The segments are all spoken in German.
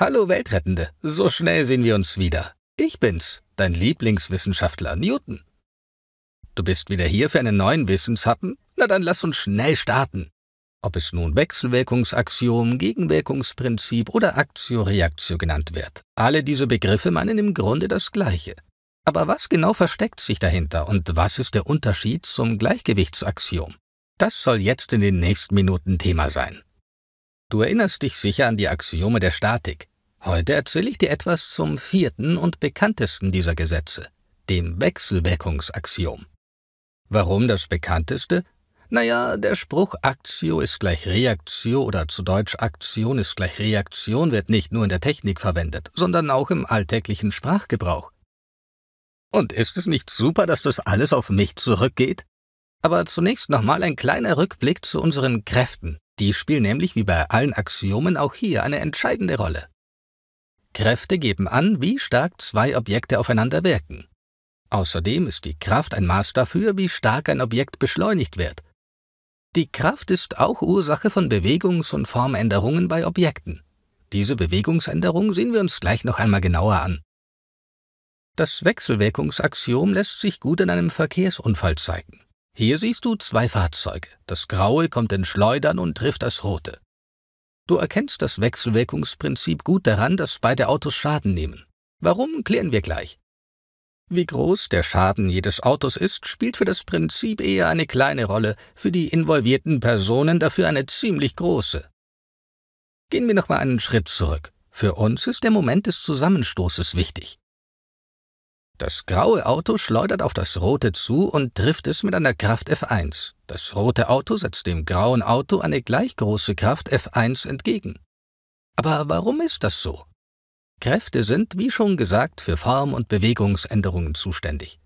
Hallo Weltrettende, so schnell sehen wir uns wieder. Ich bin's, dein Lieblingswissenschaftler Newton. Du bist wieder hier für einen neuen Wissenshappen? Na dann lass uns schnell starten. Ob es nun Wechselwirkungsaxiom, Gegenwirkungsprinzip oder Aktio-Reaktio genannt wird, alle diese Begriffe meinen im Grunde das Gleiche. Aber was genau versteckt sich dahinter und was ist der Unterschied zum Gleichgewichtsaxiom? Das soll jetzt in den nächsten Minuten Thema sein. Du erinnerst dich sicher an die Axiome der Statik. Heute erzähle ich dir etwas zum vierten und bekanntesten dieser Gesetze, dem Wechselwirkungsaxiom. Warum das bekannteste? Naja, der Spruch Aktio ist gleich Reaktio oder zu Deutsch Aktion ist gleich Reaktion wird nicht nur in der Technik verwendet, sondern auch im alltäglichen Sprachgebrauch. Und ist es nicht super, dass das alles auf mich zurückgeht? Aber zunächst nochmal ein kleiner Rückblick zu unseren Kräften. Die spielen nämlich wie bei allen Axiomen auch hier eine entscheidende Rolle. Kräfte geben an, wie stark zwei Objekte aufeinander wirken. Außerdem ist die Kraft ein Maß dafür, wie stark ein Objekt beschleunigt wird. Die Kraft ist auch Ursache von Bewegungs- und Formänderungen bei Objekten. Diese Bewegungsänderung sehen wir uns gleich noch einmal genauer an. Das Wechselwirkungsaxiom lässt sich gut in einem Verkehrsunfall zeigen. Hier siehst du zwei Fahrzeuge. Das Graue kommt in Schleudern und trifft das Rote. Du erkennst das Wechselwirkungsprinzip gut daran, dass beide Autos Schaden nehmen. Warum, klären wir gleich. Wie groß der Schaden jedes Autos ist, spielt für das Prinzip eher eine kleine Rolle, für die involvierten Personen dafür eine ziemlich große. Gehen wir nochmal einen Schritt zurück. Für uns ist der Moment des Zusammenstoßes wichtig. Das graue Auto schleudert auf das rote zu und trifft es mit einer Kraft F1. Das rote Auto setzt dem grauen Auto eine gleich große Kraft F1 entgegen. Aber warum ist das so? Kräfte sind, wie schon gesagt, für Form- und Bewegungsänderungen zuständig.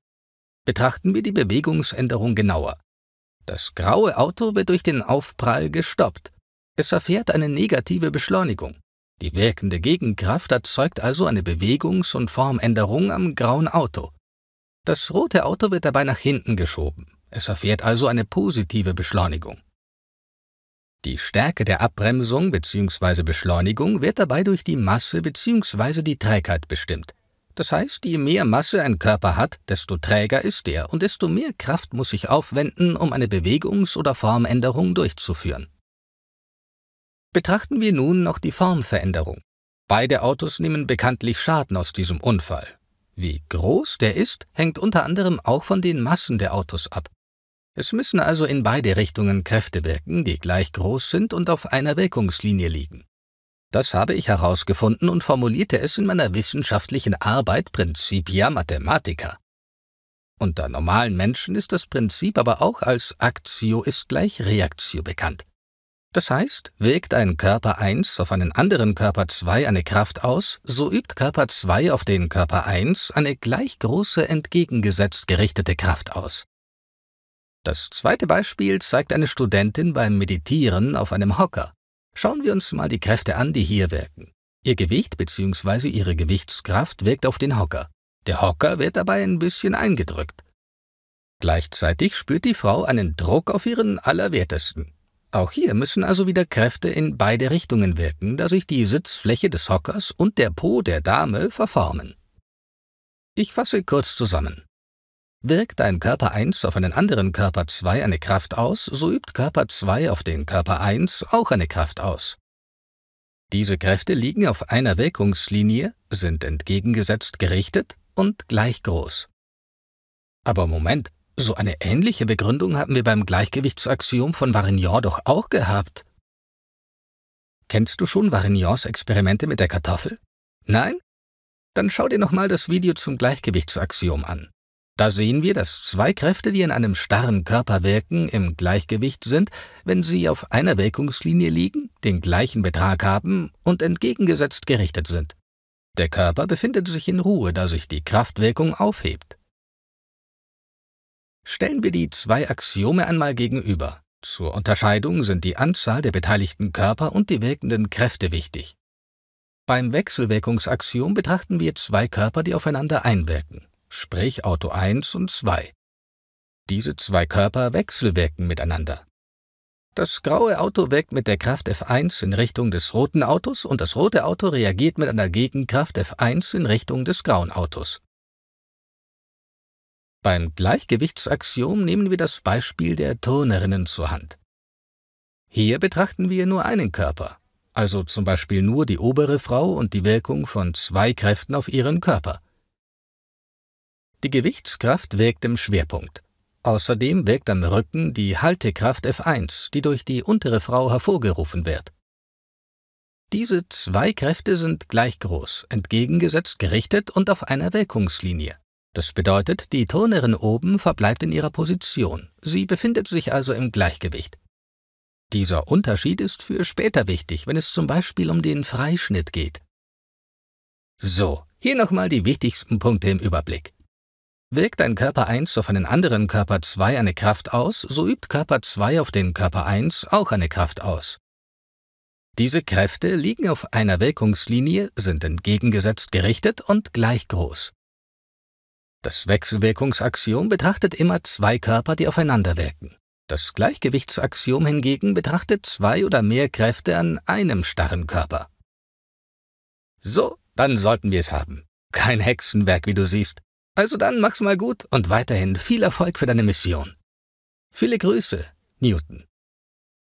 Betrachten wir die Bewegungsänderung genauer. Das graue Auto wird durch den Aufprall gestoppt. Es erfährt eine negative Beschleunigung. Die wirkende Gegenkraft erzeugt also eine Bewegungs- und Formänderung am grauen Auto. Das rote Auto wird dabei nach hinten geschoben. Es erfährt also eine positive Beschleunigung. Die Stärke der Abbremsung bzw. Beschleunigung wird dabei durch die Masse bzw. die Trägheit bestimmt. Das heißt, je mehr Masse ein Körper hat, desto träger ist er und desto mehr Kraft muss sich aufwenden, um eine Bewegungs- oder Formänderung durchzuführen. Betrachten wir nun noch die Formveränderung. Beide Autos nehmen bekanntlich Schaden aus diesem Unfall. Wie groß der ist, hängt unter anderem auch von den Massen der Autos ab. Es müssen also in beide Richtungen Kräfte wirken, die gleich groß sind und auf einer Wirkungslinie liegen. Das habe ich herausgefunden und formulierte es in meiner wissenschaftlichen Arbeit Principia Mathematica. Unter normalen Menschen ist das Prinzip aber auch als Actio ist gleich Reaktio bekannt. Das heißt, wirkt ein Körper 1 auf einen anderen Körper 2 eine Kraft aus, so übt Körper 2 auf den Körper 1 eine gleich große entgegengesetzt gerichtete Kraft aus. Das zweite Beispiel zeigt eine Studentin beim Meditieren auf einem Hocker. Schauen wir uns mal die Kräfte an, die hier wirken. Ihr Gewicht bzw. ihre Gewichtskraft wirkt auf den Hocker. Der Hocker wird dabei ein bisschen eingedrückt. Gleichzeitig spürt die Frau einen Druck auf ihren Allerwertesten. Auch hier müssen also wieder Kräfte in beide Richtungen wirken, da sich die Sitzfläche des Hockers und der Po der Dame verformen. Ich fasse kurz zusammen. Wirkt ein Körper 1 auf einen anderen Körper 2 eine Kraft aus, so übt Körper 2 auf den Körper 1 auch eine Kraft aus. Diese Kräfte liegen auf einer Wirkungslinie, sind entgegengesetzt gerichtet und gleich groß. Aber Moment, so eine ähnliche Begründung haben wir beim Gleichgewichtsaxiom von Varignon doch auch gehabt. Kennst du schon Varignons Experimente mit der Kartoffel? Nein? Dann schau dir nochmal das Video zum Gleichgewichtsaxiom an. Da sehen wir, dass zwei Kräfte, die in einem starren Körper wirken, im Gleichgewicht sind, wenn sie auf einer Wirkungslinie liegen, den gleichen Betrag haben und entgegengesetzt gerichtet sind. Der Körper befindet sich in Ruhe, da sich die Kraftwirkung aufhebt. Stellen wir die zwei Axiome einmal gegenüber. Zur Unterscheidung sind die Anzahl der beteiligten Körper und die wirkenden Kräfte wichtig. Beim Wechselwirkungsaxiom betrachten wir zwei Körper, die aufeinander einwirken, sprich Auto 1 und 2. Diese zwei Körper wechselwirken miteinander. Das graue Auto wirkt mit der Kraft F1 in Richtung des roten Autos und das rote Auto reagiert mit einer Gegenkraft F1 in Richtung des grauen Autos. Beim Gleichgewichtsaxiom nehmen wir das Beispiel der Turnerinnen zur Hand. Hier betrachten wir nur einen Körper, also zum Beispiel nur die obere Frau und die Wirkung von zwei Kräften auf ihren Körper. Die Gewichtskraft wirkt im Schwerpunkt. Außerdem wirkt am Rücken die Haltekraft F1, die durch die untere Frau hervorgerufen wird. Diese zwei Kräfte sind gleich groß, entgegengesetzt gerichtet und auf einer Wirkungslinie. Das bedeutet, die Turnerin oben verbleibt in ihrer Position. Sie befindet sich also im Gleichgewicht. Dieser Unterschied ist für später wichtig, wenn es zum Beispiel um den Freischnitt geht. So, hier nochmal die wichtigsten Punkte im Überblick. Wirkt ein Körper 1 auf einen anderen Körper 2 eine Kraft aus, so übt Körper 2 auf den Körper 1 auch eine Kraft aus. Diese Kräfte liegen auf einer Wirkungslinie, sind entgegengesetzt gerichtet und gleich groß. Das Wechselwirkungsaxiom betrachtet immer zwei Körper, die aufeinander wirken. Das Gleichgewichtsaxiom hingegen betrachtet zwei oder mehr Kräfte an einem starren Körper. So, dann sollten wir es haben. Kein Hexenwerk, wie du siehst. Also dann mach's mal gut und weiterhin viel Erfolg für deine Mission. Viele Grüße, Newton.